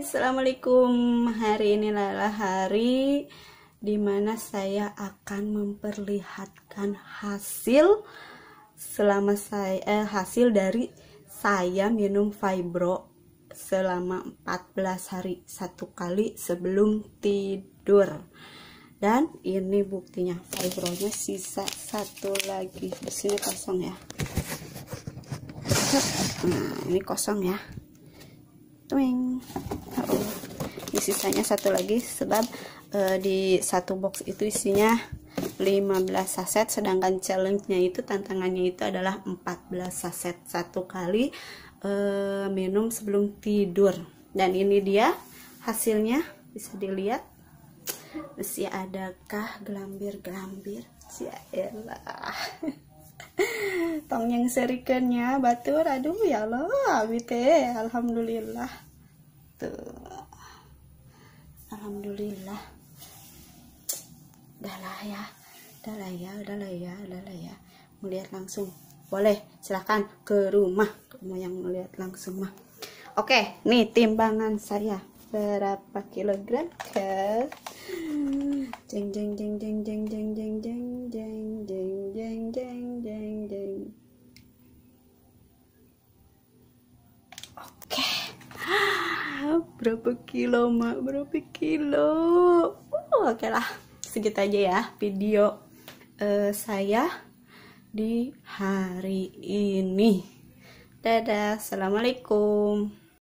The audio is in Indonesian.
Assalamualaikum Hari ini adalah hari Dimana saya akan memperlihatkan hasil Selama saya eh, Hasil dari saya minum fibro Selama 14 hari Satu kali sebelum tidur Dan ini buktinya Fibronya sisa satu lagi Di sini kosong ya Nah ini kosong ya Twing sisanya satu lagi sebab uh, di satu box itu isinya 15 saset sedangkan challenge-nya itu tantangannya itu adalah 14 saset satu kali uh, minum sebelum tidur dan ini dia hasilnya bisa dilihat masih adakah gelambir-gelambir jayalah tong yang serikannya batur aduh ya Allah abite alhamdulillah tuh alhamdulillah udah lah ya udah lah ya udah lah ya udah lah ya melihat langsung boleh silahkan ke rumah kamu yang melihat langsung mah oke nih timbangan saya berapa kilogram ke jeng jeng jeng jeng jeng jeng berapa kilo mak berapa kilo uh, oke okay lah segitu aja ya video uh, saya di hari ini dadah assalamualaikum